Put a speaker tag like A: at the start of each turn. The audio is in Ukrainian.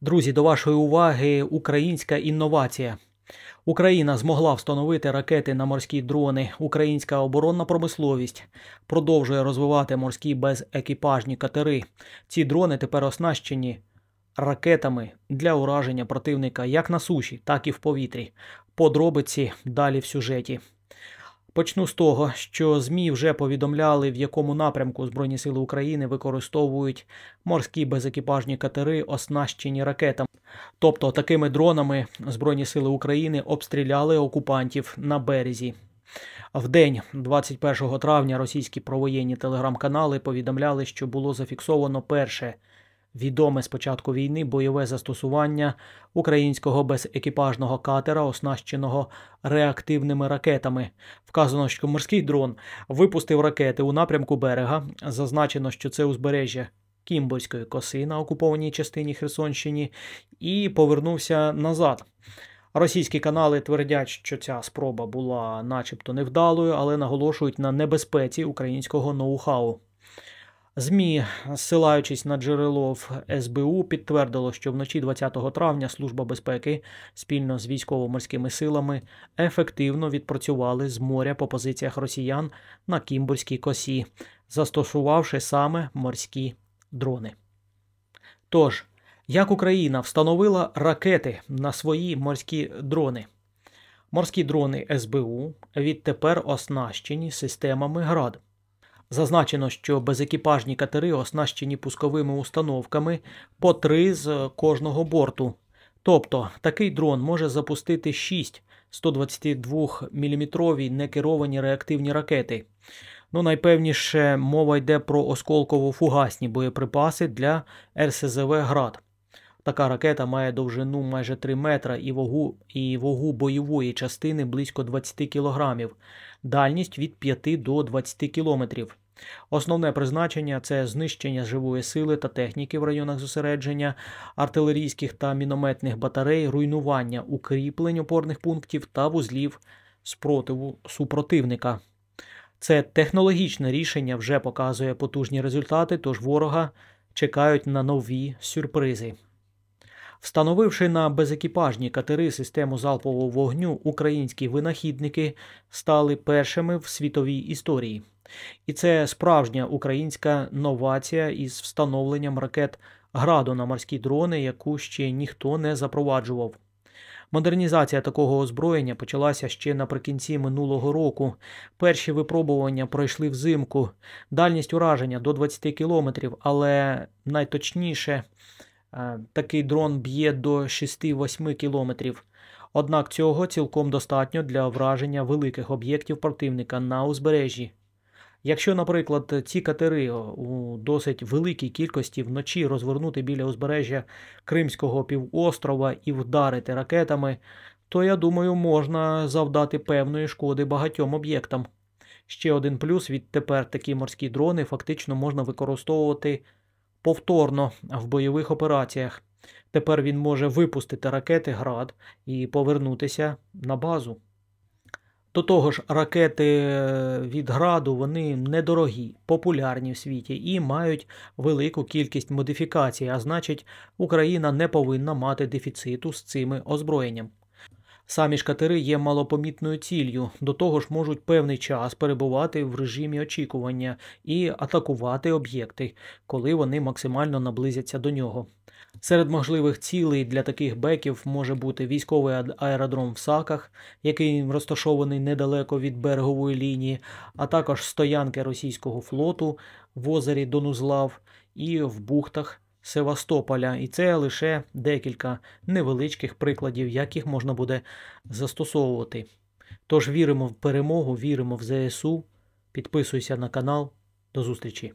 A: Друзі, до вашої уваги українська інновація. Україна змогла встановити ракети на морські дрони. Українська оборонна промисловість продовжує розвивати морські безекіпажні катери. Ці дрони тепер оснащені ракетами для ураження противника як на суші, так і в повітрі. Подробиці далі в сюжеті. Почну з того, що ЗМІ вже повідомляли, в якому напрямку Збройні Сили України використовують морські безекіпажні катери, оснащені ракетами. Тобто такими дронами Збройні Сили України обстріляли окупантів на березі. В день 21 травня російські провоєнні телеграм-канали повідомляли, що було зафіксовано перше відоме з початку війни бойове застосування українського безекіпажного катера, оснащеного реактивними ракетами. Вказано, що морський дрон випустив ракети у напрямку берега. Зазначено, що це узбережжя. Кімборської коси на окупованій частині Херсонщини і повернувся назад. Російські канали твердять, що ця спроба була начебто невдалою, але наголошують на небезпеці українського ноу-хау. ЗМІ, ссилаючись на джерело в СБУ, підтвердило, що вночі 20 травня Служба безпеки спільно з військово-морськими силами ефективно відпрацювали з моря по позиціях росіян на Кімбурській косі, застосувавши саме морські дрони. Тож, як Україна встановила ракети на свої морські дрони? Морські дрони СБУ відтепер оснащені системами ГРАД. Зазначено, що безекіпажні катери оснащені пусковими установками по три з кожного борту. Тобто такий дрон може запустити 6 122-мм некеровані реактивні ракети. Ну, найпевніше, мова йде про осколково-фугасні боєприпаси для РСЗВ Град. Така ракета має довжину майже 3 метра і вагу і вагу бойової частини близько 20 кілограмів, дальність від 5 до 20 кілометрів. Основне призначення це знищення живої сили та техніки в районах зосередження, артилерійських та мінометних батарей, руйнування укріплень опорних пунктів та вузлів спротиву супротивника. Це технологічне рішення вже показує потужні результати, тож ворога чекають на нові сюрпризи. Встановивши на безекіпажні катери систему залпового вогню, українські винахідники стали першими в світовій історії. І це справжня українська новація із встановленням ракет граду на морські дрони, яку ще ніхто не запроваджував. Модернізація такого озброєння почалася ще наприкінці минулого року. Перші випробування пройшли взимку, дальність ураження до 20 кілометрів, але найточніше е, такий дрон б'є до 6-8 кілометрів. Однак цього цілком достатньо для враження великих об'єктів противника на узбережжі. Якщо, наприклад, ці катери у досить великій кількості вночі розвернути біля узбережжя Кримського півострова і вдарити ракетами, то я думаю, можна завдати певної шкоди багатьом об'єктам. Ще один плюс: відтепер такі морські дрони фактично можна використовувати повторно в бойових операціях. Тепер він може випустити ракети град і повернутися на базу. До того ж, ракети е, від граду вони недорогі, популярні в світі і мають велику кількість модифікацій, а значить, Україна не повинна мати дефіциту з цими озброєнням. Самі ж катери є малопомітною ціллю, до того ж можуть певний час перебувати в режимі очікування і атакувати об'єкти, коли вони максимально наблизяться до нього. Серед можливих цілей для таких беків може бути військовий аеродром в Саках, який розташований недалеко від берегової лінії, а також стоянки російського флоту в озері Донузлав і в бухтах Севастополя. І це лише декілька невеличких прикладів, яких можна буде застосовувати. Тож віримо в перемогу, віримо в ЗСУ. Підписуйся на канал. До зустрічі!